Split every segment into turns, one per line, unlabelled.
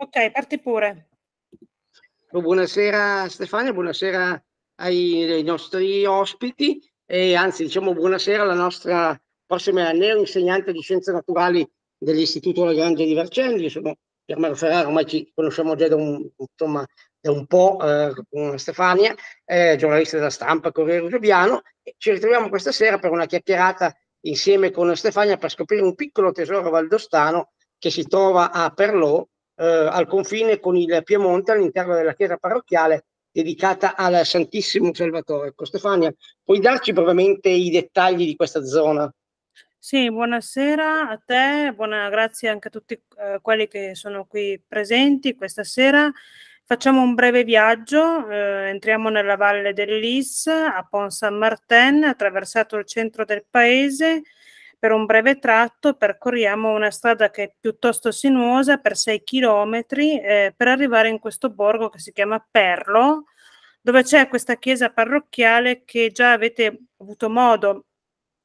Ok, parti pure.
Oh, buonasera Stefania, buonasera ai, ai nostri ospiti e anzi diciamo buonasera alla nostra prossima neo-insegnante di scienze naturali dell'Istituto La Lagrange di Vercelli. Io sono Piermelo Ferrara, ormai ci conosciamo già da un, insomma, da un po' eh, con Stefania, eh, giornalista della stampa, Corriere Giubiano. Ci ritroviamo questa sera per una chiacchierata insieme con Stefania per scoprire un piccolo tesoro valdostano che si trova a Perlò eh, al confine con il Piemonte all'interno della chiesa parrocchiale dedicata al Santissimo Salvatore. Ecco, Stefania, puoi darci brevemente i dettagli di questa zona?
Sì, buonasera a te, buona, grazie anche a tutti eh, quelli che sono qui presenti questa sera. Facciamo un breve viaggio, eh, entriamo nella valle dell'Is, a Pont Saint-Martin, attraversato il centro del paese, per un breve tratto percorriamo una strada che è piuttosto sinuosa per 6 km eh, per arrivare in questo borgo che si chiama Perlo, dove c'è questa chiesa parrocchiale che già avete avuto modo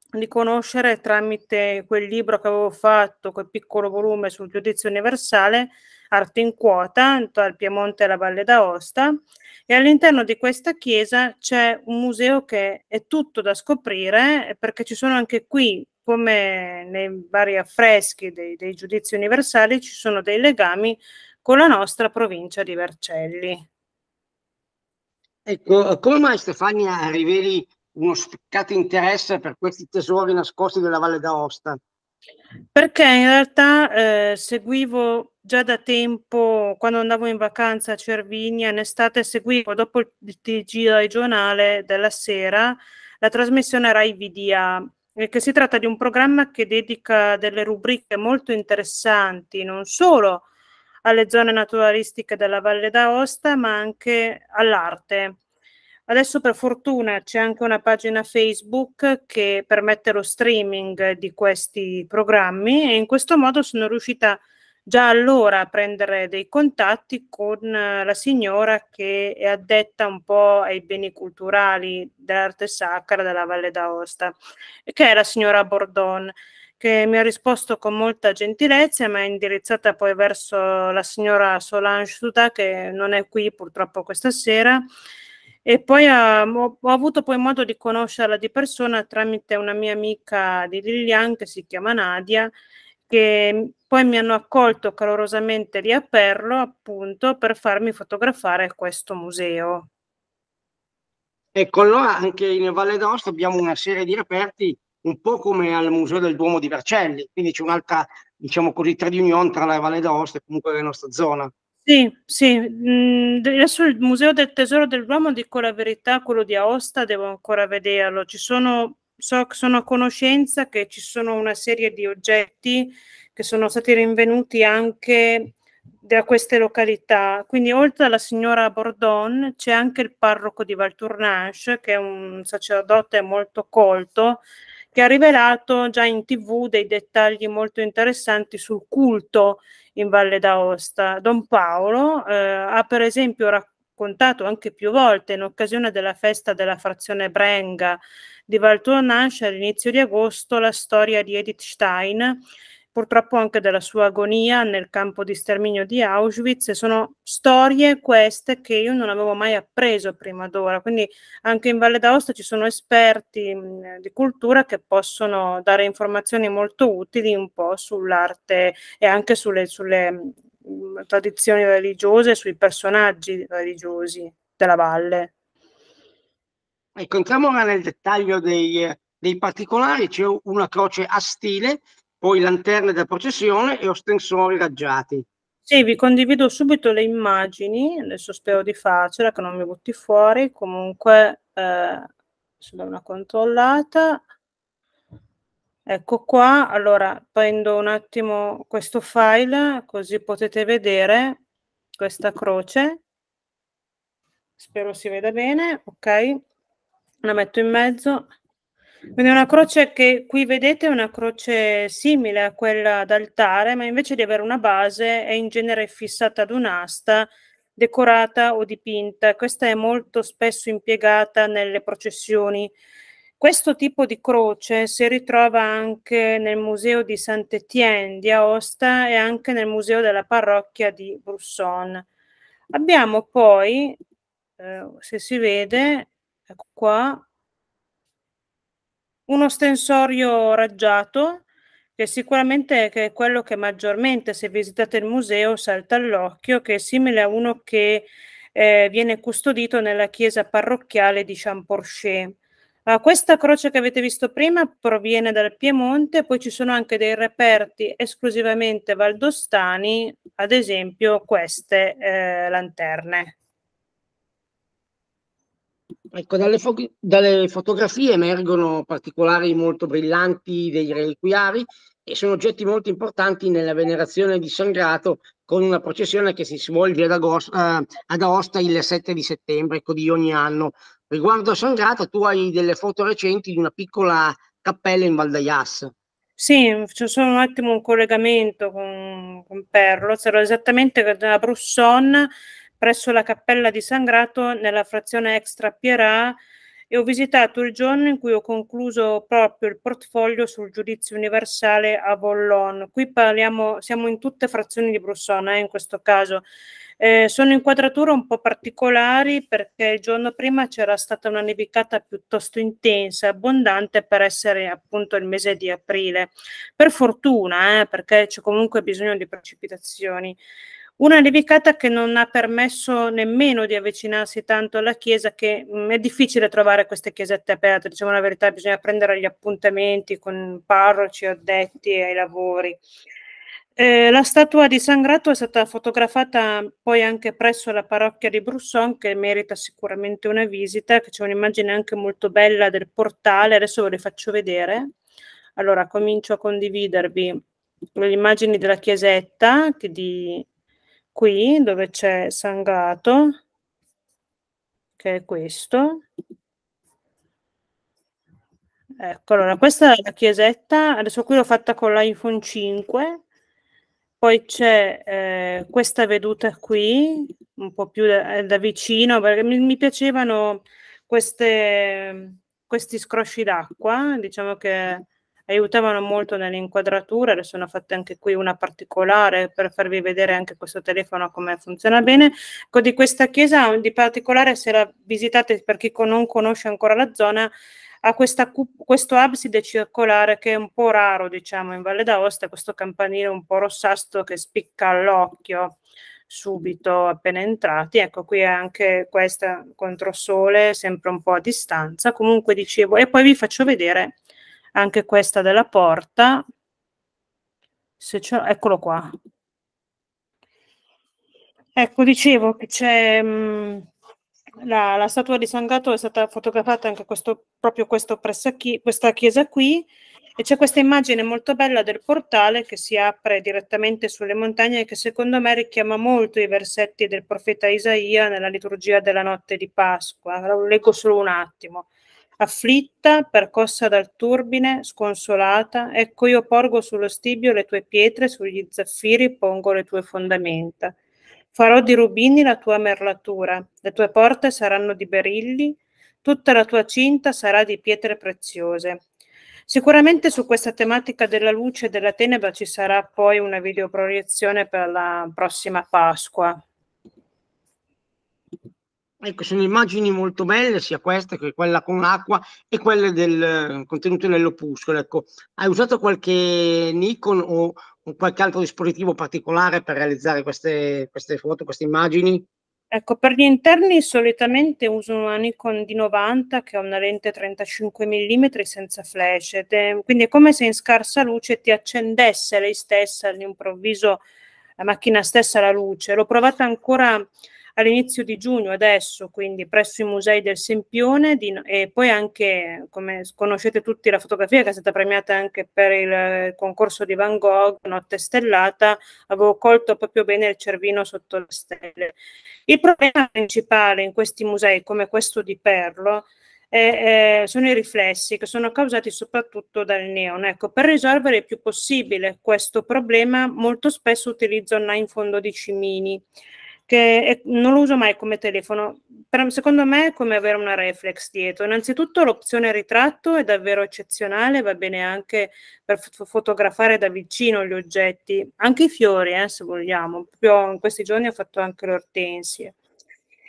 di conoscere tramite quel libro che avevo fatto, quel piccolo volume sul giudizio universale, Arte in quota, dal Piemonte alla Valle d'Aosta. E all'interno di questa chiesa c'è un museo che è tutto da scoprire, eh, perché ci sono anche qui come nei vari affreschi dei, dei giudizi universali ci sono dei legami con la nostra provincia di Vercelli.
Ecco, come mai Stefania riveli uno spiccato interesse per questi tesori nascosti della Valle d'Aosta?
Perché in realtà eh, seguivo già da tempo, quando andavo in vacanza a Cervinia, in estate seguivo dopo il TG regionale della sera la trasmissione Rai Vidia, eh, che si tratta di un programma che dedica delle rubriche molto interessanti non solo alle zone naturalistiche della Valle d'Aosta, ma anche all'arte. Adesso per fortuna c'è anche una pagina Facebook che permette lo streaming di questi programmi e in questo modo sono riuscita a già allora a prendere dei contatti con eh, la signora che è addetta un po' ai beni culturali dell'arte sacra della Valle d'Aosta, che è la signora Bordon, che mi ha risposto con molta gentilezza, ma è indirizzata poi verso la signora Solange Suta, che non è qui purtroppo questa sera. E poi ehm, ho, avuto poi modo di conoscerla di persona tramite una mia amica di Lilian che si chiama Nadia che poi mi hanno accolto calorosamente lì a Perlo appunto per farmi fotografare questo museo.
Ecco, allora anche in Valle d'Aosta abbiamo una serie di reperti un po' come al Museo del Duomo di Vercelli, quindi c'è un'altra, diciamo così, trade union tra la Valle d'Aosta e comunque la nostra zona.
Sì, sì, mm, adesso il Museo del Tesoro del Duomo, dico la verità, quello di Aosta devo ancora vederlo, ci sono so che sono a conoscenza che ci sono una serie di oggetti che sono stati rinvenuti anche da queste località. Quindi oltre alla signora Bordon c'è anche il parroco di Valtournanche, che è un sacerdote molto colto, che ha rivelato già in tv dei dettagli molto interessanti sul culto in Valle d'Aosta. Don Paolo eh, ha per esempio raccontato anche più volte in occasione della festa della frazione Brenga di Walter Nansch all'inizio di agosto la storia di Edith Stein, purtroppo anche della sua agonia nel campo di sterminio di Auschwitz sono storie queste che io non avevo mai appreso prima d'ora, quindi anche in Valle d'Aosta ci sono esperti di cultura che possono dare informazioni molto utili un po' sull'arte e anche sulle, sulle tradizioni religiose, sui personaggi religiosi della valle. Ecco, entriamo nel dettaglio dei, eh, dei particolari, c'è
una croce a stile, poi lanterne da processione e ostensori raggiati.
Sì, vi condivido subito le immagini, adesso spero di farcela, che non mi butti fuori, comunque eh, se do una controllata. Ecco qua, allora prendo un attimo questo file così potete vedere questa croce, spero si veda bene, ok? la metto in mezzo. Quindi una croce che qui vedete è una croce simile a quella d'altare, ma invece di avere una base è in genere fissata ad un'asta, decorata o dipinta. Questa è molto spesso impiegata nelle processioni. Questo tipo di croce si ritrova anche nel Museo di Saint-Étienne di Aosta e anche nel Museo della Parrocchia di Brusson. Abbiamo poi, eh, se si vede, ecco qua, uno stensorio raggiato che sicuramente è quello che maggiormente se visitate il museo salta all'occhio, che è simile a uno che eh, viene custodito nella chiesa parrocchiale di Champorcher. Uh, ah, questa croce che avete visto prima proviene dal Piemonte, poi ci sono anche dei reperti esclusivamente valdostani, ad esempio queste eh, lanterne.
Ecco, dalle, fo- dalle, fotografie emergono particolari molto brillanti dei reliquiari e sono oggetti molto importanti nella venerazione di Sangrato con una processione che si svolge ad, Agos- eh, ad Aosta il 7 di settembre ecco, di ogni anno. Riguardo a Sangrato, tu hai delle foto recenti di una piccola cappella in
Valdaias. Sì, c'è solo un attimo un collegamento con, con Perlo, c'era esattamente a Brusson presso la Cappella di San Grato nella frazione Extra Pierà e ho visitato il giorno in cui ho concluso proprio il portfolio sul giudizio universale a Bollon. Qui parliamo, siamo in tutte frazioni di Brussone eh, in questo caso. Eh, sono inquadrature un po' particolari perché il giorno prima c'era stata una nevicata piuttosto intensa, abbondante per essere appunto il mese di aprile. Per fortuna, eh, perché c'è comunque bisogno di precipitazioni. Una nevicata che non ha permesso nemmeno di avvicinarsi tanto alla chiesa, che mh, mm, è difficile trovare queste chiesette aperte, diciamo la verità, bisogna prendere gli appuntamenti con parroci addetti ai lavori. Eh, la statua di San Grato è stata fotografata poi anche presso la parrocchia di Brusson, che merita sicuramente una visita, che c'è un'immagine anche molto bella del portale, adesso ve le faccio vedere. Allora, comincio a condividervi le immagini della chiesetta, che di qui dove c'è Sangato, che è questo. Ecco, allora questa è la chiesetta, adesso qui l'ho fatta con l'iPhone 5, poi c'è eh, questa veduta qui, un po' più da, eh, da vicino, perché mi, mi piacevano queste, questi scrosci d'acqua, diciamo che aiutavano molto nelle inquadrature, adesso ne ho fatta anche qui una particolare per farvi vedere anche questo telefono come funziona bene. Ecco, di questa chiesa di particolare se la visitate per chi non conosce ancora la zona, ha questa, questo abside circolare che è un po' raro, diciamo, in Valle d'Aosta, questo campanile un po' rossastro che spicca all'occhio subito appena entrati. Ecco, qui è anche questa controsole, sempre un po' a distanza. Comunque dicevo, e poi vi faccio vedere anche questa della porta. Se c'è, eccolo qua. Ecco, dicevo che c'è mh, mhmm, la, la, statua di San Gato è stata fotografata anche questo, proprio questo presso chi, questa chiesa qui e c'è questa immagine molto bella del portale che si apre direttamente sulle montagne che secondo me richiama molto i versetti del profeta Isaia nella liturgia della notte di Pasqua. Lo leggo solo un attimo. Afflitta, percossa dal turbine, sconsolata, ecco io porgo sullo stibio le tue pietre, sugli zaffiri pongo le tue fondamenta. Farò di rubini la tua merlatura, le tue porte saranno di berilli, tutta la tua cinta sarà di pietre preziose. Sicuramente su questa tematica della luce e della tenebra ci sarà poi una videoproiezione per la prossima Pasqua,
Ecco, sono immagini molto belle, sia questa che quella con acqua e quelle del eh, contenuto dell'opuscolo. Ecco, hai usato qualche Nikon o, qualche altro dispositivo particolare per realizzare queste, queste foto, queste immagini?
Ecco, per gli interni solitamente uso una Nikon D90 che ha una lente 35 mm senza flash, è, quindi è come se in scarsa luce ti accendesse lei stessa all'improvviso la macchina stessa la luce. L'ho provata ancora all'inizio di giugno adesso, quindi presso i musei del Sempione di, e poi anche, come conoscete tutti, la fotografia che è stata premiata anche per il, concorso di Van Gogh, Notte Stellata, avevo colto proprio bene il cervino sotto le stelle. Il problema principale in questi musei, come questo di Perlo, eh, eh, sono i riflessi che sono causati soprattutto dal neon. Ecco, per risolvere il più possibile questo problema, molto spesso utilizzo online fondo di cimini che è, non lo uso mai come telefono, però secondo me è come avere una reflex dietro. Innanzitutto l'opzione ritratto è davvero eccezionale, va bene anche per f- fotografare da vicino gli oggetti, anche i fiori eh, se vogliamo, proprio in questi giorni ho fatto anche le ortensie.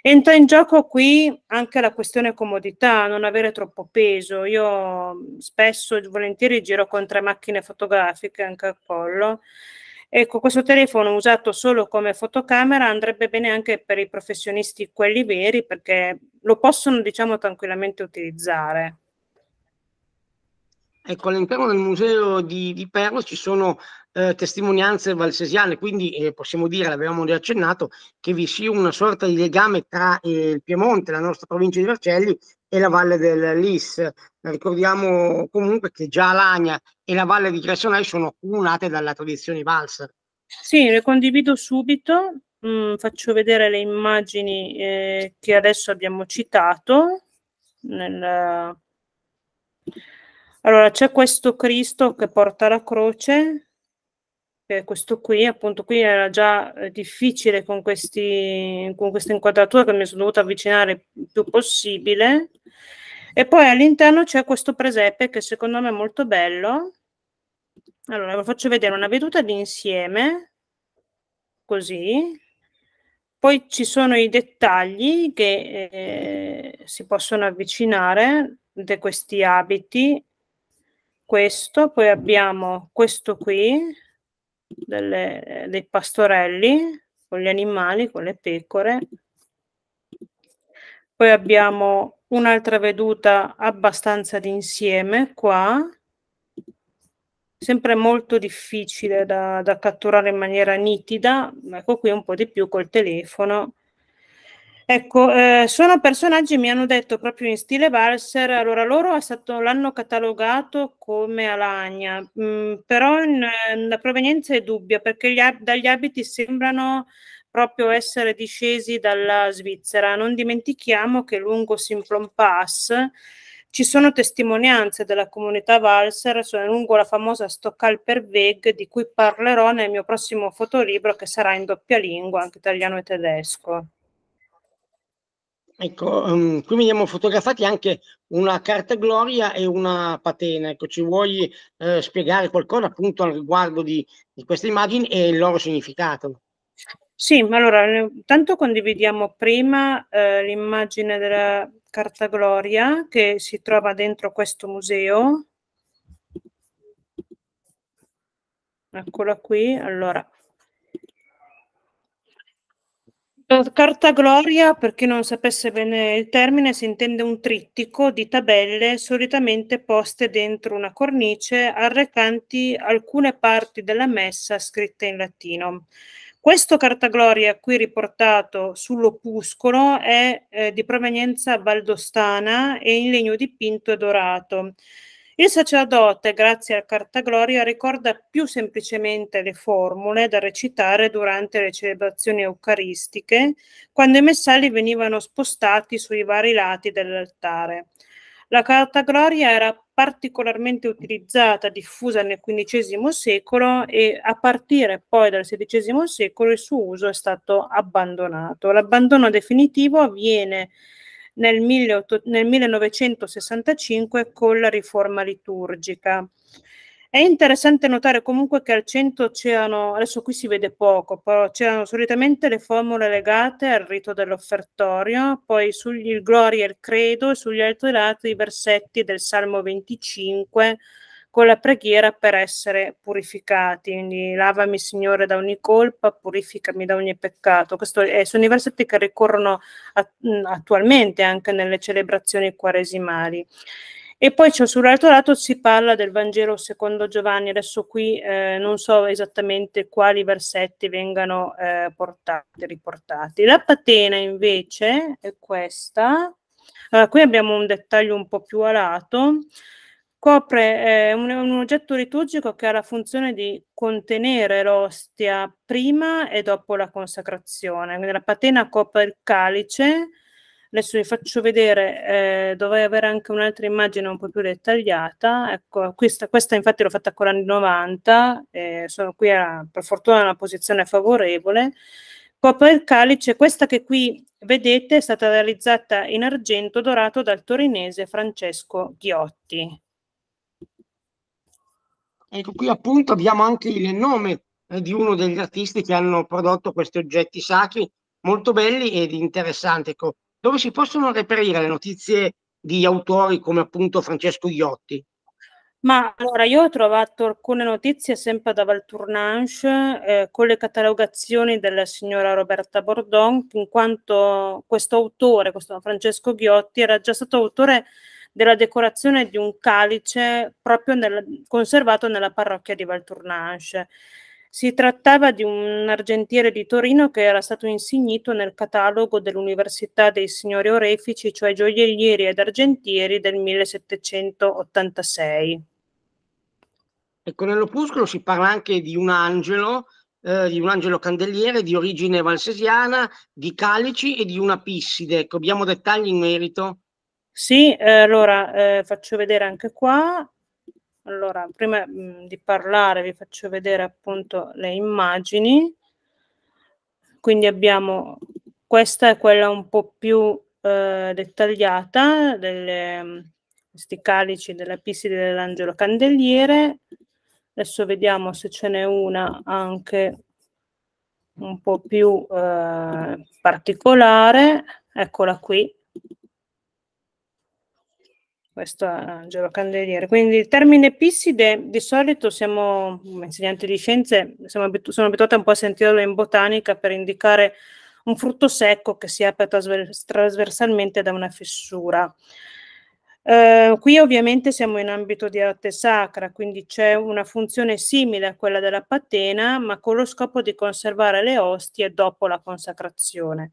Entra in gioco qui anche la questione comodità, non avere troppo peso. Io spesso, volentieri, giro con tre macchine fotografiche anche a collo Ecco, questo telefono usato solo come fotocamera andrebbe bene anche per i professionisti, quelli veri, perché lo possono, diciamo, tranquillamente utilizzare.
Ecco, all'interno del museo di, di Perlo ci sono eh, testimonianze valsesiane, quindi eh, possiamo dire, l'avevamo già accennato, che vi sia una sorta di legame tra eh, il Piemonte, la nostra provincia di Vercelli e la valle del Lis. Ricordiamo comunque che già Alagna e la valle di Cresonei sono accomunate dalla tradizione valsa.
Sì, le condivido subito. Mm, faccio vedere le immagini eh, che adesso abbiamo citato. Nel... Eh, allora, c'è questo Cristo che porta la croce eh, questo qui, appunto qui era già eh, difficile con, questi, con questa inquadratura che mi sono dovuta avvicinare il più possibile. E poi all'interno c'è questo presepe che secondo me è molto bello. Allora, vi faccio vedere una veduta di insieme, così. Poi ci sono i dettagli che eh, si possono avvicinare di questi abiti. Questo, poi abbiamo questo qui, delle, eh, dei pastorelli con gli animali, con le pecore. Poi abbiamo un'altra veduta abbastanza d'insieme qua, sempre molto difficile da, da catturare in maniera nitida, ecco qui un po' di più col telefono Ecco, eh, sono personaggi, mi hanno detto proprio in stile valser, allora loro stato, l'hanno catalogato come Alagna, mh, mm, però in, in, eh, la provenienza è dubbia perché gli, dagli abiti sembrano proprio essere discesi dalla Svizzera. Non dimentichiamo che lungo Simplon Pass ci sono testimonianze della comunità Valser lungo la famosa Stockalperweg di cui parlerò nel mio prossimo fotolibro che sarà in doppia lingua, anche italiano e tedesco.
Ecco, um, qui vediamo fotografati anche una carta gloria e una patena. Ecco, ci vuoi eh, spiegare qualcosa appunto al riguardo di, di queste immagini e il loro significato?
Sì, ma allora eh, intanto condividiamo prima eh, l'immagine della carta gloria che si trova dentro questo museo. Eccola qui. Allora, Eh, carta Gloria, per chi non sapesse bene il termine, si intende un trittico di tabelle solitamente poste dentro una cornice arrecanti alcune parti della messa scritte in latino. Questo Carta Gloria qui riportato sull'opuscolo è eh, di provenienza valdostana e in legno dipinto e dorato. Il sacerdote, grazie alla Carta Gloria, ricorda più semplicemente le formule da recitare durante le celebrazioni eucaristiche, quando i messali venivano spostati sui vari lati dell'altare. La Carta Gloria era particolarmente utilizzata, diffusa nel XV secolo e a partire poi dal XVI secolo il suo uso è stato abbandonato. L'abbandono definitivo avviene nel, 1965 con la riforma liturgica. È interessante notare comunque che al centro c'erano, adesso qui si vede poco, però c'erano solitamente le formule legate al rito dell'offertorio, poi sugli il gloria e il credo e sugli altri lati i versetti del Salmo 25 con la preghiera per essere purificati. Quindi lavami Signore da ogni colpa, purificami da ogni peccato. Questi sono i versetti che ricorrono a, mm, attualmente anche nelle celebrazioni quaresimali. E poi cioè, sull'altro lato si parla del Vangelo secondo Giovanni, adesso qui eh, non so esattamente quali versetti vengano eh, portati, riportati. La patena invece è questa, allora, qui abbiamo un dettaglio un po' più alato, Copre eh, un, un, oggetto liturgico che ha la funzione di contenere l'ostia prima e dopo la consacrazione. Quindi la patena copre il calice. Adesso vi faccio vedere, eh, dovrei avere anche un'altra immagine un po' più dettagliata. Ecco, questa, questa infatti l'ho fatta con l'anno 90, eh, sono qui a, per fortuna in una posizione favorevole. Copre il calice, questa che qui vedete è stata realizzata in argento dorato dal torinese Francesco Ghiotti.
Ecco, qui appunto abbiamo anche il nome eh, di uno degli artisti che hanno prodotto questi oggetti sacri molto belli ed interessanti, ecco, dove si possono reperire le notizie di autori come appunto Francesco Iotti.
Ma allora io ho trovato alcune notizie sempre da Valtournanche eh, con le catalogazioni della signora Roberta Bordon, in quanto questo autore, questo Francesco Ghiotti, era già stato autore della decorazione di un calice proprio nel, conservato nella parrocchia di Valtournanche. Si trattava di un argentiere di Torino che era stato insignito nel catalogo dell'Università dei Signori Orefici, cioè gioiellieri ed argentieri del 1786.
Ecco, nell'opuscolo si parla anche di un angelo, eh, di un angelo candeliere di origine valsesiana, di calici e di una pisside. Ecco, abbiamo dettagli in merito?
Sì, eh, allora eh, faccio vedere anche qua. Allora, prima mh, di parlare vi faccio vedere appunto le immagini. Quindi abbiamo questa è quella un po' più eh, dettagliata delle, questi calici della Piside dell'Angelo Candeliere. Adesso vediamo se ce n'è una anche un po' più eh, particolare. Eccola qui questo Angelo Candeliere. Quindi il termine episside di solito siamo, insegnanti di scienze, siamo abitu- sono abituati un po' a sentirlo in botanica per indicare un frutto secco che si apre trasvers- trasversalmente da una fessura. Eh, qui ovviamente siamo in ambito di arte sacra, quindi c'è una funzione simile a quella della patena, ma con lo scopo di conservare le ostie dopo la consacrazione.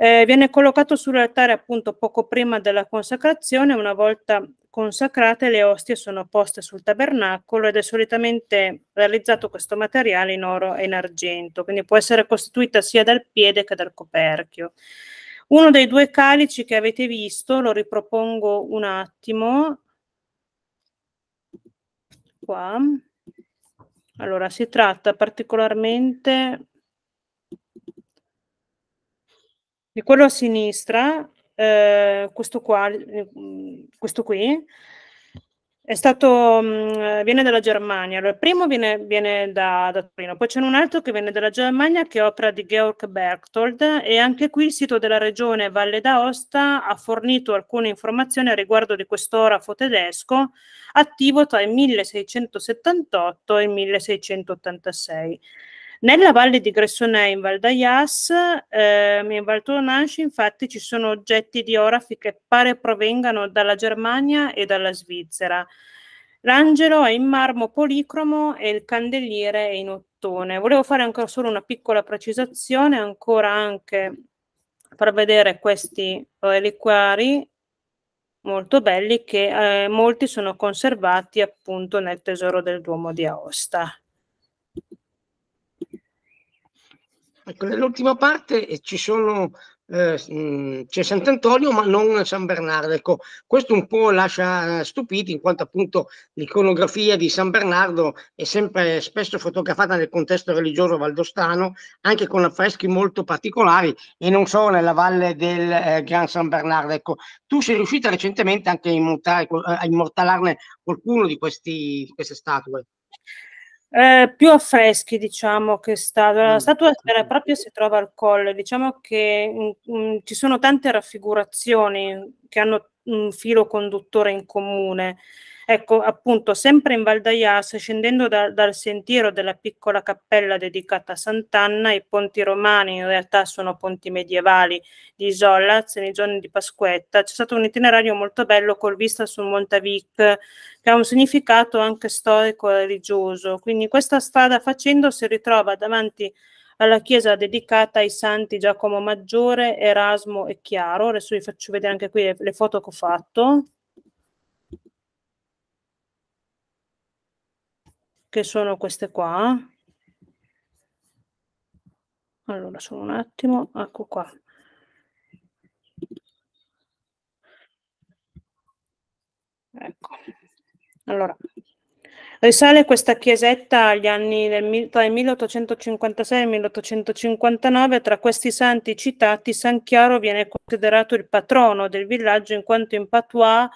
Eh, viene collocato sull'altare appunto poco prima della consacrazione, una volta consacrate le ostie sono poste sul tabernacolo ed è solitamente realizzato questo materiale in oro e in argento, quindi può essere costituita sia dal piede che dal coperchio. Uno dei due calici che avete visto, lo ripropongo un attimo, qua. Allora, si tratta particolarmente di quello a sinistra, eh, questo, qua, mm, questo qui, è stato, mh, mm, eh, viene dalla Germania. Allora, il primo viene, viene da, da, Torino, poi c'è un altro che viene dalla Germania che è opera di Georg Berchtold e anche qui il sito della regione Valle d'Aosta ha fornito alcune informazioni a riguardo di quest'orafo tedesco attivo tra il 1678 e il 1686. Nella valle di Gressona in Val d'Aias, ehm, in Val Tournanche, infatti, ci sono oggetti di orafi che pare provengano dalla Germania e dalla Svizzera. L'angelo è in marmo policromo e il candeliere è in ottone. Volevo fare ancora solo una piccola precisazione, ancora anche per vedere questi reliquari eh, molto belli che eh, molti sono conservati appunto nel tesoro del Duomo di Aosta.
Ecco, nell'ultima parte eh, ci sono eh, mm, c'è Sant'Antonio ma non San Bernardo. Ecco, questo un po' lascia eh, stupiti in quanto appunto l'iconografia di San Bernardo è sempre spesso fotografata nel contesto religioso valdostano, anche con affreschi molto particolari e non solo nella valle del eh, Gran San Bernardo. Ecco, tu sei riuscita recentemente anche a, immortare, a immortalarne qualcuno di, questi, di queste statue.
Eh, più affreschi, diciamo, che statua. La mm. statua vera e si trova al colle. Diciamo che mh, mm, mm, ci sono tante raffigurazioni che hanno un filo conduttore in comune. Ecco, appunto, sempre in Val d'Aias, scendendo da, dal sentiero della piccola cappella dedicata a Sant'Anna, i ponti romani in realtà sono ponti medievali di nei giorni di Pasquetta, c'è stato un itinerario molto bello col vista sul Montavic, che ha un significato anche storico e religioso. Quindi questa strada facendo si ritrova davanti alla chiesa dedicata ai santi Giacomo Maggiore, Erasmo e Chiaro. Adesso vi faccio vedere anche qui le, le foto che ho fatto. che sono queste qua. Allora, solo un attimo, ecco qua. Ecco. Allora, risale questa chiesetta agli anni del, tra il 1856 e il 1859. Tra questi santi citati, San Chiaro viene considerato il patrono del villaggio in quanto in patois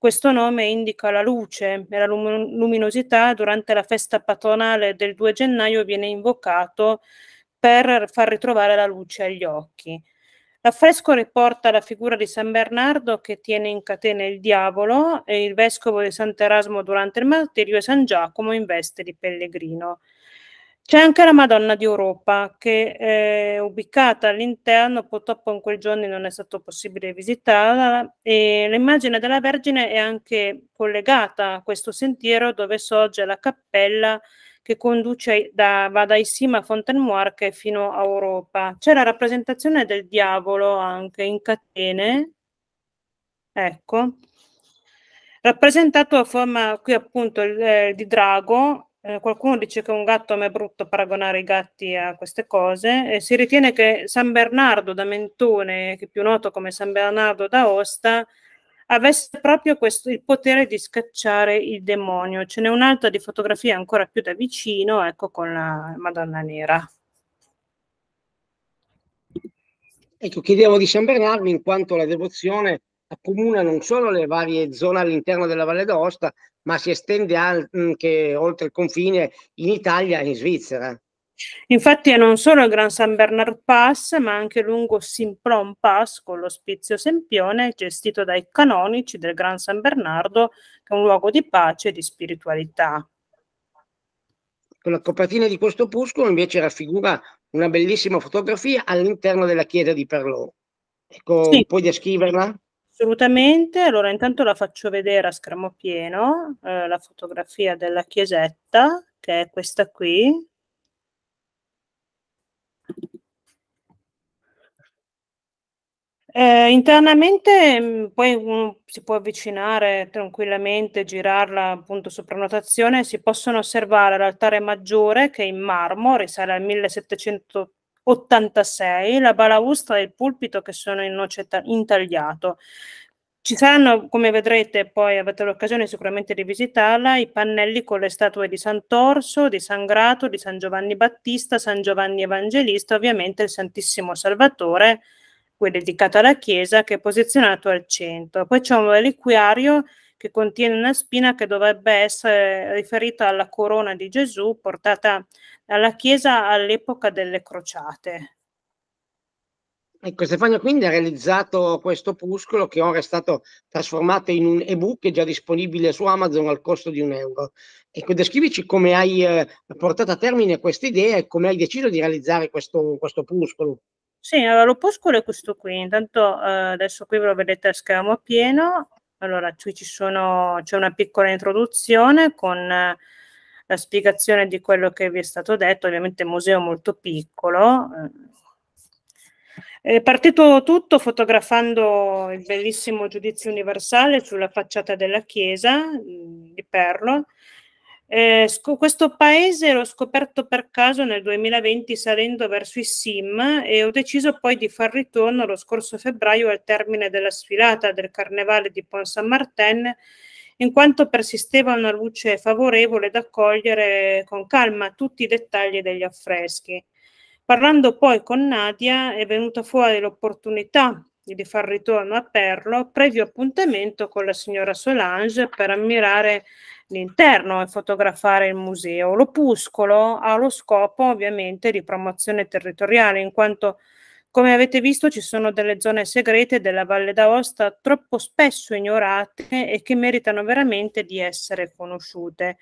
questo nome indica la luce e la lum- luminosità durante la festa patronale del 2 gennaio viene invocato per far ritrovare la luce agli occhi. L'affresco riporta la figura di San Bernardo che tiene in catena il diavolo e il vescovo di Sant'Erasmo durante il martirio e San Giacomo in veste di pellegrino. C'è anche la Madonna di Europa che è eh, ubicata all'interno, purtroppo in quei giorni non è stato possibile visitarla e l'immagine della Vergine è anche collegata a questo sentiero dove sorge la cappella che conduce da, va da Issima a Fontenmuarche fino a Europa. C'è la rappresentazione del diavolo anche in catene, ecco, rappresentato a forma qui appunto eh, di drago eh, qualcuno dice che un gatto a me è brutto paragonare i gatti a queste cose. Eh, si ritiene che San Bernardo da Mentone, che è più noto come San Bernardo d'Aosta, avesse proprio questo, il potere di scacciare il demonio. Ce n'è un'altra di fotografia ancora più da vicino, ecco con la Madonna Nera.
Ecco, chiediamo di San Bernardo in quanto la devozione accomuna non solo le varie zone all'interno della Valle d'Aosta, ma si estende anche mm,
oltre il confine in Italia e in Svizzera. Infatti è non solo il Gran San Bernard Pass, ma anche lungo Simplon Pass con l'ospizio Sempione, gestito dai canonici del Gran San Bernardo, che è un luogo di pace e di spiritualità.
Con La copertina di questo opuscolo invece raffigura una bellissima fotografia all'interno della chiesa di Perlò. Ecco, sì. puoi descriverla?
Assolutamente, allora intanto la faccio vedere a schermo pieno, eh, la fotografia della chiesetta, che è questa qui. Eh, internamente mh, mm, poi mh, si può avvicinare tranquillamente, girarla appunto su prenotazione, si possono osservare l'altare maggiore che è in marmo risale al 1700 86, la balaustra e il pulpito che sono in noce intagliato. Ci saranno, come vedrete, poi avete l'occasione sicuramente di visitarla, i pannelli con le statue di Sant'Orso, di San Grato, di San Giovanni Battista, San Giovanni Evangelista, ovviamente il Santissimo Salvatore, quello dedicato alla Chiesa, che è posizionato al centro. Poi c'è un reliquiario che contiene una spina che dovrebbe essere riferita alla corona di Gesù portata alla Chiesa all'epoca delle crociate.
Ecco, Stefano quindi ha realizzato questo opuscolo che ora è stato trasformato in un ebook già disponibile su Amazon al costo di un euro. Ecco, descrivici come hai eh, portato a termine questa idea e come hai deciso di realizzare questo, questo opuscolo.
Sì, allora l'opuscolo è questo qui. Intanto eh, adesso qui ve lo vedete a schermo pieno. Allora, qui sono, c'è una piccola introduzione con la eh, spiegazione di quello che vi è stato detto, ovviamente il museo molto piccolo. Eh. È partito tutto fotografando il bellissimo giudizio universale sulla facciata della chiesa mm, di Perlo, eh, questo paese l'ho scoperto per caso nel 2020 salendo verso i Sim e ho deciso poi di far ritorno lo scorso febbraio al termine della sfilata del carnevale di Pont Saint-Martin in quanto persisteva una luce favorevole da cogliere con calma tutti i dettagli degli affreschi. Parlando poi con Nadia è venuta fuori l'opportunità di far ritorno a Perlo, previo appuntamento con la signora Solange per ammirare l'interno e fotografare il museo. L'opuscolo ha lo scopo ovviamente di promozione territoriale, in quanto come avete visto ci sono delle zone segrete della Valle d'Aosta troppo spesso ignorate e che meritano veramente di essere conosciute.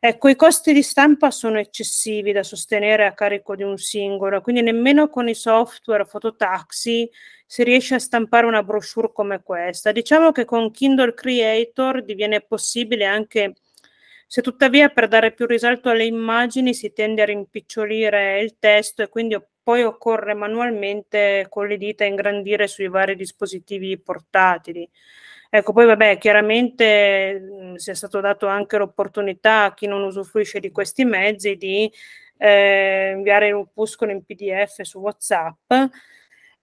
Ecco, i costi di stampa sono eccessivi da sostenere a carico di un singolo, quindi nemmeno con i software fototaxi si riesce a stampare una brochure come questa. Diciamo che con Kindle Creator diviene possibile anche se tuttavia per dare più risalto alle immagini si tende a rimpicciolire il testo e quindi poi occorre manualmente con le dita ingrandire sui vari dispositivi portatili. Ecco, poi vabbè, chiaramente mh, si è stato dato anche l'opportunità a chi non usufruisce di questi mezzi di eh, inviare l'opuscolo in PDF su WhatsApp,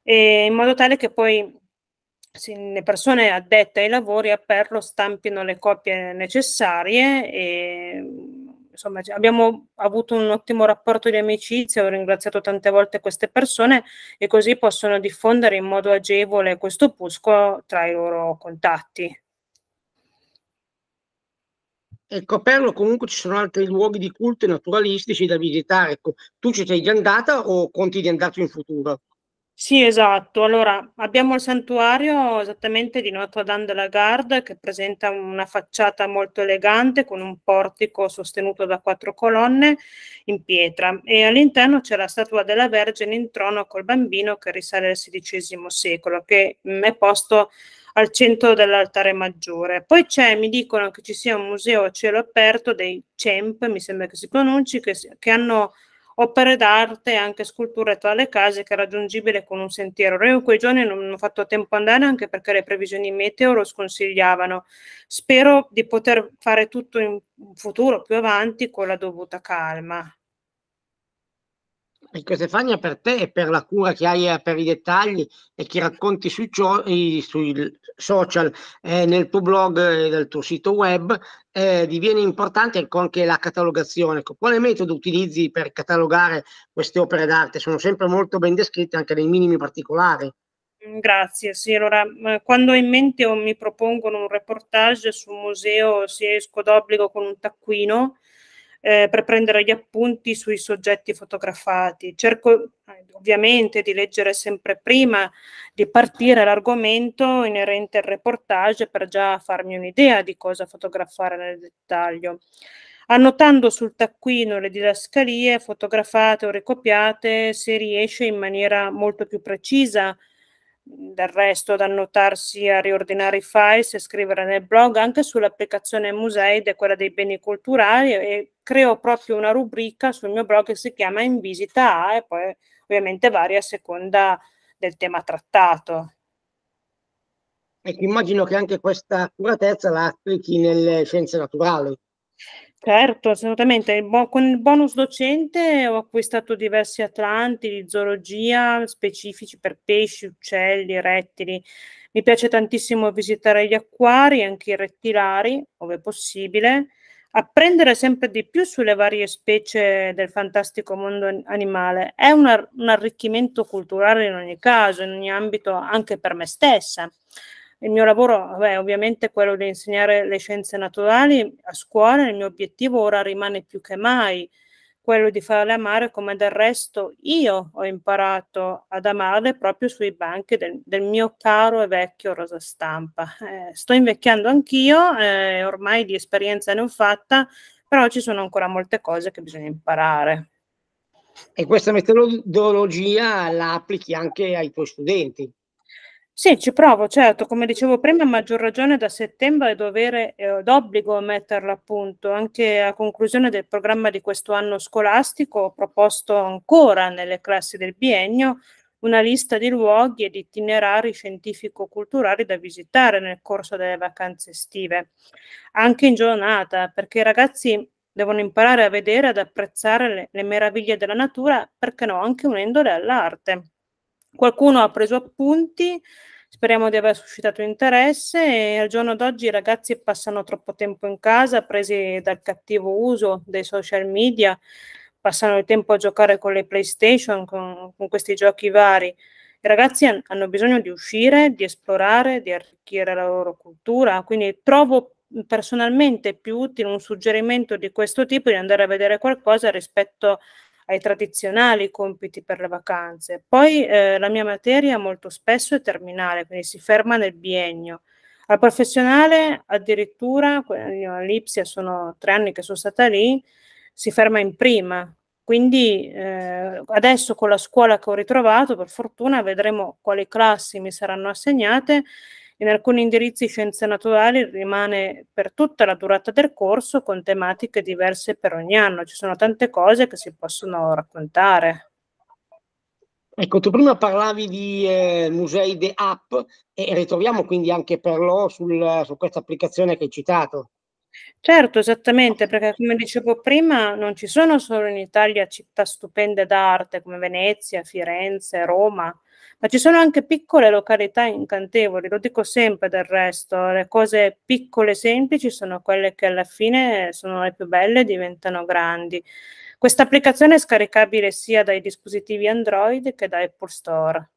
in modo tale che poi si, le persone addette ai lavori a Perlo stampino le copie necessarie e insomma abbiamo avuto un ottimo rapporto di amicizia, ho ringraziato tante volte queste persone e così possono diffondere in modo agevole questo opuscolo tra i loro contatti.
Ecco, a Perlo comunque ci sono altri luoghi di culto naturalistici da visitare. Ecco, tu ci sei già andata o conti di andarci in
futuro? Sì, esatto. Allora, abbiamo il santuario esattamente di Notre Dame de la Garde che presenta una facciata molto elegante con un portico sostenuto da quattro colonne in pietra e all'interno c'è la statua della Vergine in trono col bambino che risale al XVI secolo, che mm, è posto al centro dell'altare maggiore. Poi c'è, mi dicono che ci sia un museo a cielo aperto dei CEMP, mi sembra che si pronunci, che, che hanno opere d'arte e anche sculture tra le case che è raggiungibile con un sentiero. Io in quei giorni non ho fatto tempo andare anche perché le previsioni meteo lo sconsigliavano. Spero di poter fare tutto in futuro, più avanti, con la dovuta calma.
Enrico Stefania per te e per la cura che hai eh, per i dettagli e che racconti sui, sui social, eh, nel tuo blog e nel tuo sito web, eh, diviene importante anche la catalogazione. Ecco, quale metodo utilizzi per catalogare queste opere d'arte? Sono sempre molto ben descritte anche nei minimi particolari.
Mm, grazie, sì, allora quando ho in mente o mi propongono un reportage su un museo, se esco d'obbligo con un taccuino eh, per prendere gli appunti sui soggetti fotografati. Cerco eh, ovviamente di leggere sempre prima di partire l'argomento inerente al reportage per già farmi un'idea di cosa fotografare nel dettaglio annotando sul taccuino le didascalie fotografate o ricopiate si riesce in maniera molto più precisa del resto da annotarsi a riordinare i file e scrivere nel blog anche sull'applicazione musei ed è quella dei beni culturali e creo proprio una rubrica sul mio blog che si chiama in visita a e poi ovviamente varia a seconda del tema trattato.
Ecco, immagino che anche questa curatezza la applichi nelle scienze naturali.
Certo, assolutamente. con il bonus docente ho acquistato diversi atlanti di zoologia specifici per pesci, uccelli, rettili. Mi piace tantissimo visitare gli acquari, anche i rettilari, ove possibile, apprendere sempre di più sulle varie specie del fantastico mondo animale. È un, ar- un arricchimento culturale in ogni caso, in ogni ambito, anche per me stessa. Il mio lavoro beh, ovviamente è quello di insegnare le scienze naturali a scuola, il mio obiettivo ora rimane più che mai quello di farle amare come del resto io ho imparato ad amarle proprio sui banchi del, del mio caro e vecchio rosa stampa. Eh, sto invecchiando anch'io, eh, ormai di esperienza ne ho fatta, però ci sono ancora molte cose che bisogna imparare.
E questa metodologia
la applichi anche ai tuoi studenti? Sì, ci provo, certo, come dicevo prima, a maggior ragione da settembre è dovere, eh, d'obbligo metterla a punto, anche a conclusione del programma di questo anno scolastico ho proposto ancora nelle classi del biennio una lista di luoghi e di itinerari scientifico-culturali da visitare nel corso delle vacanze estive, anche in giornata, perché i ragazzi devono imparare a vedere, ad apprezzare le, le meraviglie della natura, perché no, anche unendole all'arte. Qualcuno ha preso appunti, speriamo di aver suscitato interesse e al giorno d'oggi i ragazzi passano troppo tempo in casa, presi dal cattivo uso dei social media, passano il tempo a giocare con le PlayStation, con, con questi giochi vari. I ragazzi han, hanno bisogno di uscire, di esplorare, di arricchire la loro cultura, quindi trovo personalmente più utile un suggerimento di questo tipo di andare a vedere qualcosa rispetto a ai tradizionali compiti per le vacanze. Poi eh, la mia materia molto spesso è terminale, quindi si ferma nel biennio. Al professionale addirittura, all'Ipsia sono tre anni che sono stata lì, si ferma in prima, quindi eh, adesso con la scuola che ho ritrovato, per fortuna, vedremo quali classi mi saranno assegnate in alcuni indirizzi scienze naturali rimane per tutta la durata del corso con tematiche diverse per ogni anno. Ci sono tante cose che si possono raccontare.
Ecco, tu prima parlavi di eh, musei The App e ritroviamo quindi anche Perlò sul, su questa applicazione che hai citato.
Certo, esattamente, perché come dicevo prima non ci sono solo in Italia città stupende d'arte come Venezia, Firenze, Roma, ma ci sono anche piccole località incantevoli, lo dico sempre del resto, le cose piccole e semplici sono quelle che alla fine sono le più belle e diventano grandi. Questa applicazione è scaricabile sia dai dispositivi Android che da Apple Store.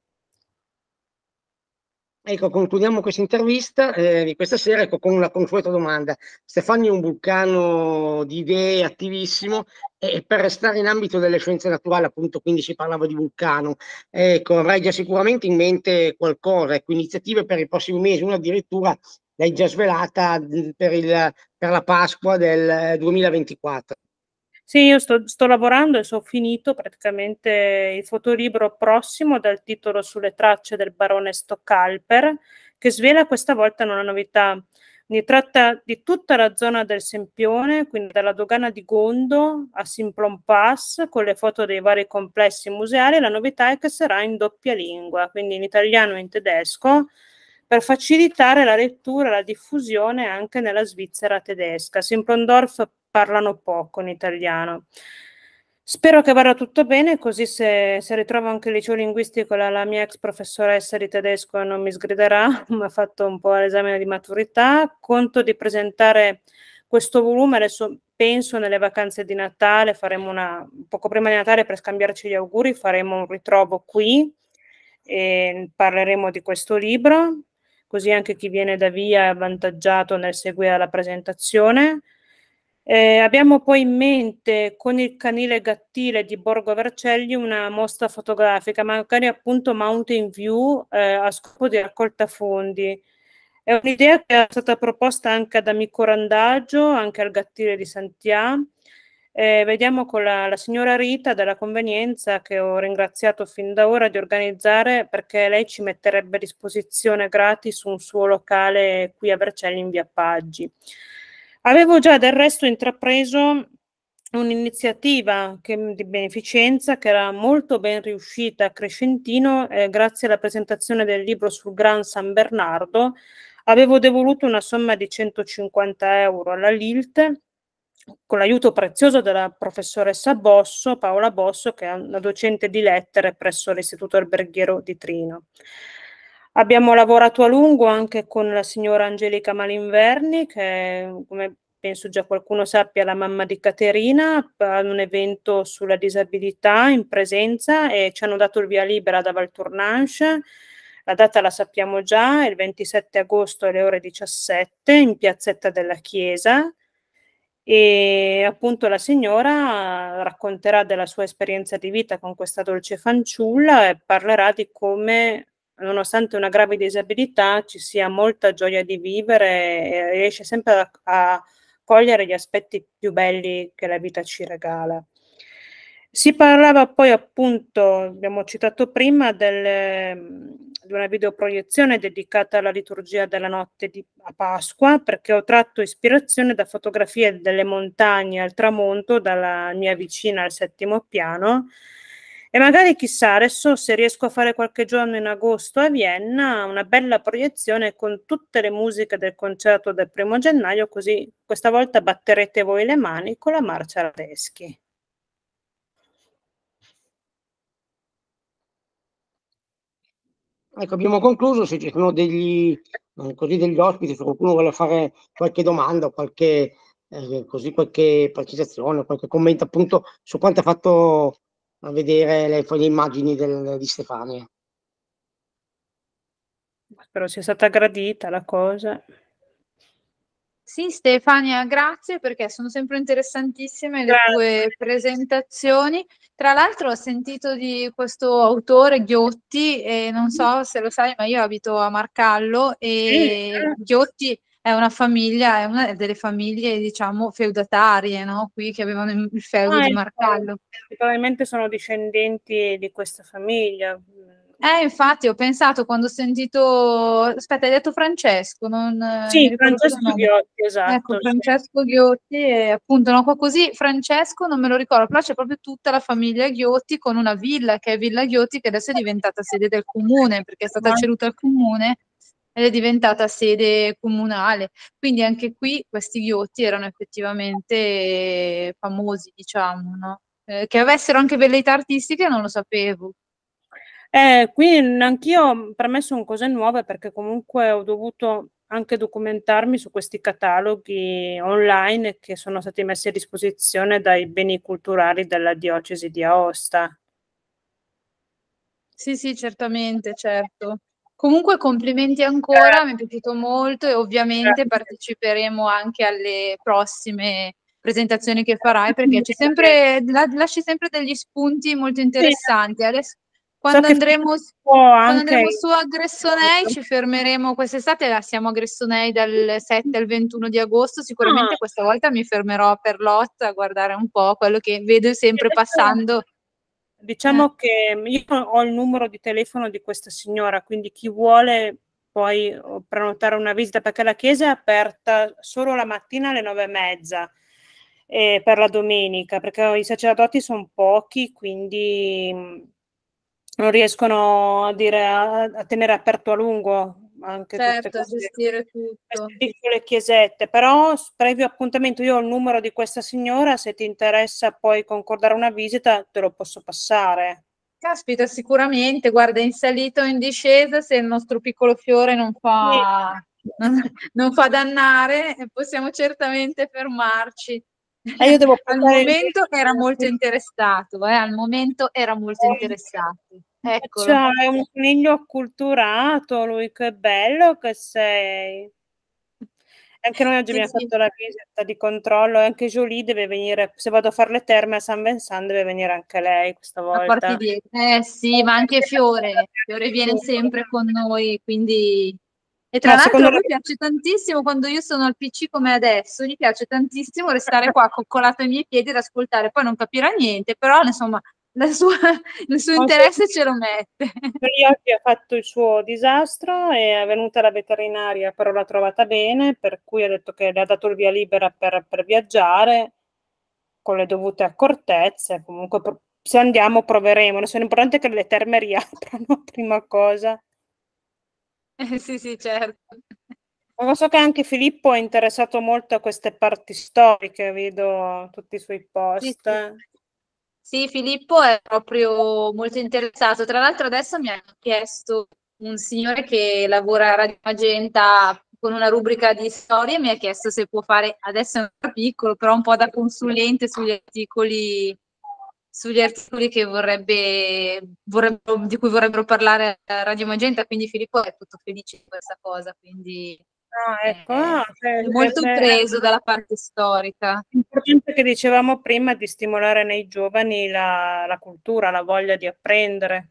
Ecco, concludiamo questa intervista eh, di questa sera ecco, con una consueta domanda. Stefani è un vulcano di idee attivissimo e per restare in ambito delle scienze naturali, appunto, quindi si parlava di vulcano, ecco, avrai già sicuramente in mente qualcosa, ecco, iniziative per i prossimi mesi, una addirittura l'hai già svelata per, il, per la Pasqua del 2024. Eh,
sì, io sto, sto lavorando e so, ho finito praticamente il fotolibro prossimo dal titolo Sulle tracce del barone Stockalper, che svela questa volta una novità. Ne tratta di tutta la zona del Sempione, quindi dalla dogana di Gondo a Simplon Pass, con le foto dei vari complessi museali. La novità è che sarà in doppia lingua, quindi in italiano e in tedesco, per facilitare la lettura e la diffusione anche nella Svizzera tedesca. Simplondorf parlano poco in italiano. Spero che vada tutto bene, così se, se ritrovo anche il liceo linguistico, la, la, mia ex professoressa di tedesco non mi sgriderà, mi ha fatto un po' l'esame di maturità. Conto di presentare questo volume, adesso penso nelle vacanze di Natale, faremo una, poco prima di Natale per scambiarci gli auguri, faremo un ritrovo qui e parleremo di questo libro, così anche chi viene da via è avvantaggiato nel seguire la presentazione. Eh, abbiamo poi in mente con il canile gattile di Borgo Vercelli una mostra fotografica, magari appunto Mountain View eh, a scopo di raccolta fondi. È un'idea che è stata proposta anche ad Amico Randaggio, anche al gattile di Santià. Eh, vediamo con la, la, signora Rita della convenienza che ho ringraziato fin da ora di organizzare perché lei ci metterebbe a disposizione gratis un suo locale qui a Vercelli in via Paggi. Avevo già del resto intrapreso un'iniziativa che, mhmm, di beneficenza che era molto ben riuscita a Crescentino eh, grazie alla presentazione del libro sul Gran San Bernardo. Avevo devoluto una somma di 150 euro alla LILT con l'aiuto prezioso della professoressa Bosso, Paola Bosso, che è una docente di lettere presso l'Istituto Alberghiero di Trino. Abbiamo lavorato a lungo anche con la signora Angelica Malinverni, che è, come penso già qualcuno sappia, la mamma di Caterina, ad un evento sulla disabilità in presenza e ci hanno dato il via libera da Valtournanche. La data la sappiamo già, è il 27 agosto alle ore 17 in piazzetta della Chiesa e appunto la signora racconterà della sua esperienza di vita con questa dolce fanciulla e parlerà di come nonostante una grave disabilità, ci sia molta gioia di vivere e riesce sempre a, a cogliere gli aspetti più belli che la vita ci regala. Si parlava poi appunto, abbiamo citato prima, del, di una videoproiezione dedicata alla liturgia della notte di, a Pasqua, perché ho tratto ispirazione da fotografie delle montagne al tramonto dalla mia vicina al settimo piano, e magari chissà, adesso se riesco a fare qualche giorno in agosto a Vienna, una bella proiezione con tutte le musiche del concerto del primo gennaio, così questa volta batterete voi le mani con la marcia Radeschi.
Ecco, abbiamo concluso, se ci sono degli, eh, così, degli ospiti, se qualcuno vuole fare qualche domanda o qualche, eh, così, qualche precisazione, qualche commento appunto su quanto ha fatto a vedere le, le immagini del, di
Stefania. Spero sia stata gradita la cosa.
Sì, Stefania, grazie perché sono sempre interessantissime le grazie. tue presentazioni. Tra l'altro ho sentito di questo autore Ghiotti e non so se lo sai, ma io abito a Marcallo e sì. Eh. Ghiotti è una famiglia, è una delle famiglie, diciamo, feudatarie, no? Qui che avevano il feudo ah, di Marcallo.
Probabilmente sono discendenti di questa famiglia.
Eh, infatti, ho pensato quando ho sentito. Aspetta, hai detto Francesco, non. Eh, sì, Francesco Ghiotti, esatto. Ecco, sì. Francesco Ghiotti, e appunto, no, così Francesco non me lo ricordo, però c'è proprio tutta la famiglia Ghiotti con una villa che è Villa Ghiotti, che adesso è diventata sede del comune perché è stata ceduta al comune ed è diventata sede comunale. Quindi anche qui questi ghiotti erano effettivamente famosi, diciamo, no? eh, che avessero anche velleità artistiche non lo sapevo.
Eh, qui anch'io per me sono cose nuove perché comunque ho dovuto anche documentarmi su questi cataloghi online che sono stati messi a disposizione dai beni culturali della diocesi di Aosta.
Sì, sì, certamente, certo. Comunque complimenti ancora, mi è piaciuto molto e ovviamente Grazie. parteciperemo anche alle prossime presentazioni che farai perché c'è sempre, la, lasci sempre degli spunti molto interessanti. Adesso, quando, so andremo, quando andremo su a ci fermeremo quest'estate, siamo a Gressonei dal 7 al 21 di agosto, sicuramente ah. questa volta mi fermerò per lotta a guardare un po' quello che vedo sempre passando. Diciamo eh.
che io ho il numero di telefono di questa signora, quindi chi vuole poi prenotare una visita perché la chiesa è aperta solo la mattina alle nove e mezza eh, per la domenica, perché i sacerdoti sono pochi, quindi mm, non riescono a, dire, a, a tenere aperto a lungo anche certo,
gestire queste, tutto.
Queste piccole chiesette, però previo appuntamento io ho il numero di questa signora, se ti interessa poi concordare una visita te lo posso passare. Caspita, sicuramente,
guarda, in salita o in discesa, se il nostro piccolo fiore non fa, sì. non, non fa dannare, eh, possiamo certamente fermarci. Eh, al momento era molto interessato, eh, al momento era molto eh. interessato. Eccolo. Cioè, è
un coniglio acculturato, lui che bello che sei. Anche noi oggi sì, abbiamo sì. fatto la visita di controllo e anche Jolie deve venire, se vado a fare le terme a San Vincent deve venire anche lei questa volta.
Eh sì, ma anche eh, Fiore, eh, Fiore viene sempre con noi, quindi...
E tra no, l'altro a lui me...
piace tantissimo quando io sono al PC come adesso, gli piace tantissimo restare qua coccolato ai miei piedi ad ascoltare, poi non capirà niente, però insomma sua, il suo interesse ce lo mette.
Briocchi ha fatto il suo disastro, è venuta la veterinaria, però l'ha trovata bene, per cui ha detto che le ha dato il via libera per, per viaggiare con le dovute accortezze. Comunque, se andiamo, proveremo. L'importante è che le terme riaprano, prima cosa. Eh, sì, sì, certo. Ma so che anche Filippo è interessato molto a queste parti storiche, vedo tutti i suoi post. Sì, sì. Eh.
Sì, Filippo è proprio molto interessato. Tra l'altro adesso mi ha chiesto un signore che lavora a Radio Magenta con una rubrica di storie mi ha chiesto se può fare, adesso è ancora piccolo, però un po' da consulente sugli articoli, sugli articoli vorrebbe, vorrebbero, di cui vorrebbero parlare a Radio Magenta, quindi Filippo è tutto felice di questa cosa, quindi Ah, eh,
ecco. eh, molto è, preso dalla parte storica. L'importante che dicevamo prima di stimolare nei giovani la, la cultura, la voglia di apprendere.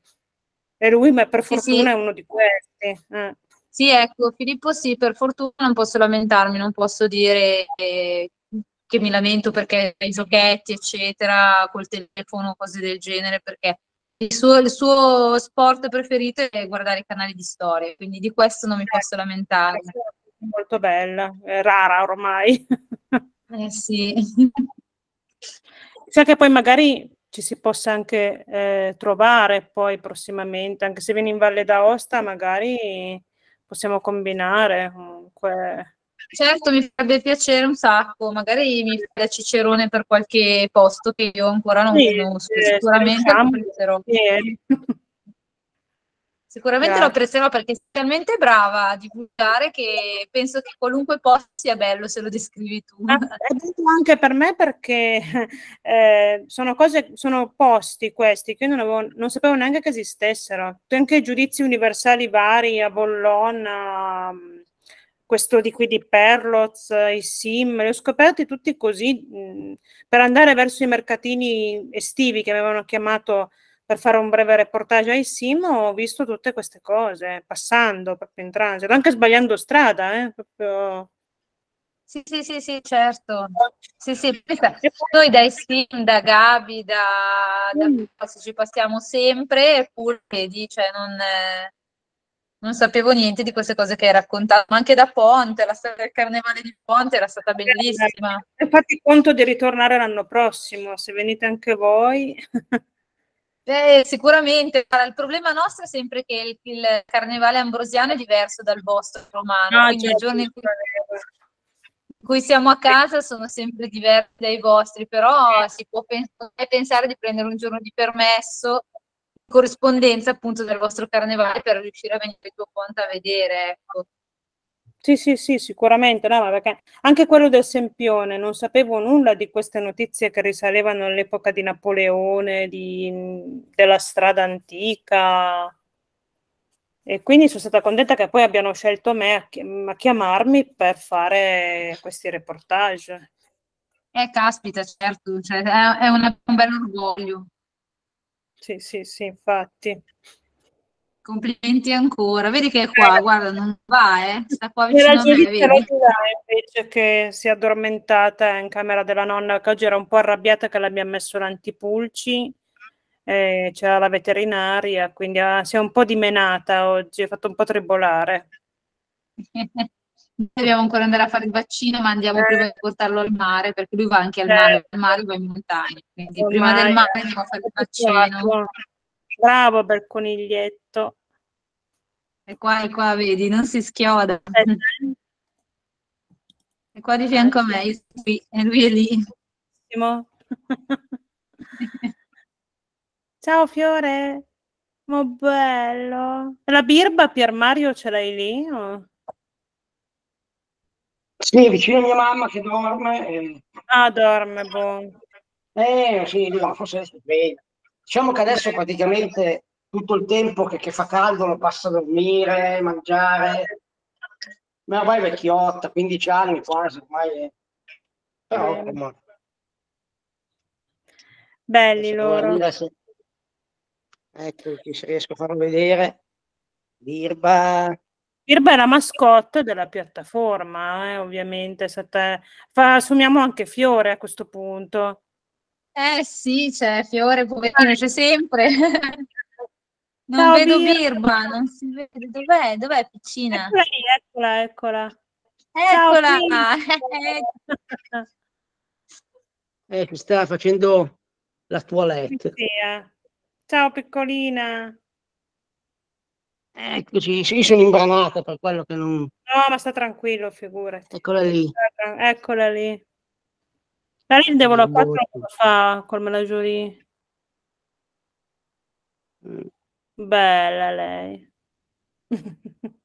E lui, ma per fortuna, sì, sì. è uno
di questi. Eh.
Sì, ecco, Filippo, sì, per fortuna non posso lamentarmi, non posso dire che, eh, che mi lamento perché i giochetti, eccetera, col telefono, cose del genere, perché il suo, il suo, sport preferito è guardare i canali di storia, quindi di questo non mi posso eh, lamentare molto
bella, è rara ormai. Eh sì. Chissà che poi magari ci si possa anche eh, trovare poi prossimamente, anche se vieni in Valle d'Aosta magari possiamo combinare comunque.
Certo, mi farebbe piacere un sacco, magari mi fai da cicerone per qualche posto che io ancora non sì, conosco, eh, sicuramente lo sì, Sicuramente Grazie. lo apprezzerò perché sei talmente brava a divulgare che penso che qualunque posto sia bello se lo descrivi
tu. Ah, è bello anche per me perché eh, sono, cose, sono posti questi che io non, avevo, non sapevo neanche che esistessero. Anche i giudizi universali vari a Bollona, ehm, questo di qui di Perloz, i Sim, li ho scoperti tutti così mh, mm, per andare verso i mercatini estivi che avevano chiamato per fare un breve reportage ai Sim ho visto tutte queste cose, passando proprio in transito, anche sbagliando strada, eh, proprio... Sì, sì, sì, sì, certo. Sì, sì. Noi dai
Sim, da Gabi, da, da mm. ci passiamo sempre, eppure vedi, cioè non, eh, non, sapevo niente di queste cose che hai raccontato, ma anche da Ponte, la storia del carnevale di Ponte era stata eh, bellissima. E
fate conto di ritornare l'anno prossimo, se venite anche voi.
Beh, sicuramente, il problema nostro è sempre che il, il carnevale ambrosiano è diverso dal vostro romano, ah, quindi certo. i giorni in cui, in cui, siamo a casa sono sempre diversi dai vostri, però si può pensare di prendere un giorno di permesso in corrispondenza appunto del
vostro carnevale
per riuscire a venire il tuo conto a vedere, ecco.
Sì, sì, sì, sicuramente, no, perché anche quello del Sempione, non sapevo nulla di queste notizie che risalevano all'epoca di Napoleone, di, della strada antica. E quindi sono stata contenta che poi abbiano scelto me a, chi- a chiamarmi per fare questi reportage.
Eh, caspita, certo, cioè, è, una, è un bel orgoglio. Sì, sì, sì, infatti. Complimenti ancora, vedi che è qua, eh, guarda, non va, eh. sta qua vicino a me, vedi?
invece che si è addormentata in camera della nonna, che oggi era un po' arrabbiata che l'abbiamo messo l'antipulci, eh, c'era la veterinaria, quindi ah, si è un po' dimenata oggi, è fatto un po' tribolare. Dobbiamo
ancora andare a fare il vaccino, ma andiamo eh. prima di eh. portarlo al mare, perché lui va anche al mare, eh. al mare va in montagna,
quindi Ormai, prima del mare andiamo a fare il vaccino. Bravo bel coniglietto. E qua, e qua, vedi, non si schioda. Eh,
e qua di fianco a me, io qui, e lui è lì.
Ciao Fiore, ma bello. La birba Pier Mario ce l'hai lì? O? Sì, vicino a mia mamma che dorme. E... Eh. Ah, dorme, buono.
Eh sì, là, forse si sveglia. Diciamo che adesso praticamente tutto il tempo che, che fa caldo lo passa a dormire, mangiare. Ma ormai è vecchiotta, 15 anni quasi, ormai è... Però, come... Belli loro. Adesso... Ecco, se riesco a farlo
vedere.
Birba,
Irba è la mascotte della piattaforma, eh, ovviamente. Sette... Fa, assumiamo anche Fiore a questo punto. Eh sì, c'è
cioè, Fiore, poverino, c'è sempre.
non Ciao, vedo Birba.
Birba, non si vede. Dov'è? Dov'è Piccina?
Eccola, eccola. Eccola. Ciao, ah,
ecco. eh, sta facendo la toilette.
Eh. Ciao piccolina. Eccoci, io sono imbranata per quello che non... No, ma sta tranquillo, figurati. Eccola lì. Eccola lì. La rendevano a 4 fa col Melagiuri. Mm. Bella lei.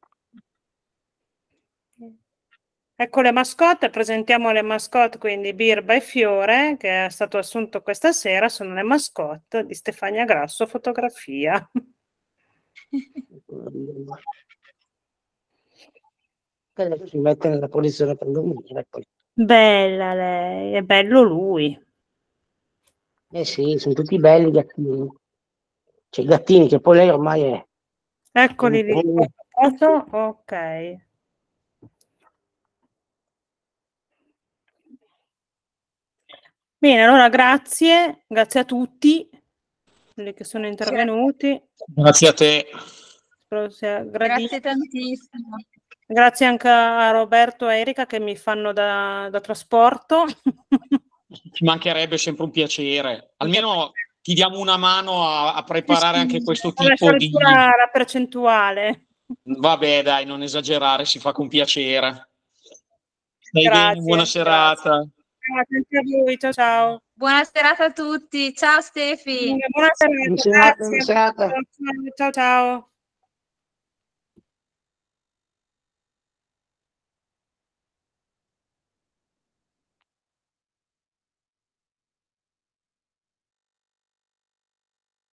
ecco le mascotte, presentiamo le mascotte, quindi Birba e Fiore, che è stato assunto questa sera, sono le mascotte di Stefania Grasso Fotografia. Quella
che si mette nella posizione per dormire. Poi.
Bella lei, è bello lui. Eh sì, sono tutti belli i gattini. Cioè i gattini che poi lei ormai è... Eccoli lì. Posso? Ok. Bene, allora grazie, grazie a tutti quelli che sono intervenuti.
Grazie a te.
Grazie tantissimo. Grazie anche a Roberto e Erika che mi fanno da, da trasporto.
Ci mancherebbe sempre un piacere. Almeno ti diamo una mano a, a preparare sì, anche questo tipo di... La
percentuale.
Vabbè, dai, non esagerare, si fa con piacere.
Dai grazie, bene, buona serata. Grazie. grazie a voi, ciao, ciao. Buona serata
a tutti, ciao Stefi. Buona serata, buona serata. Buona serata.
Ciao ciao.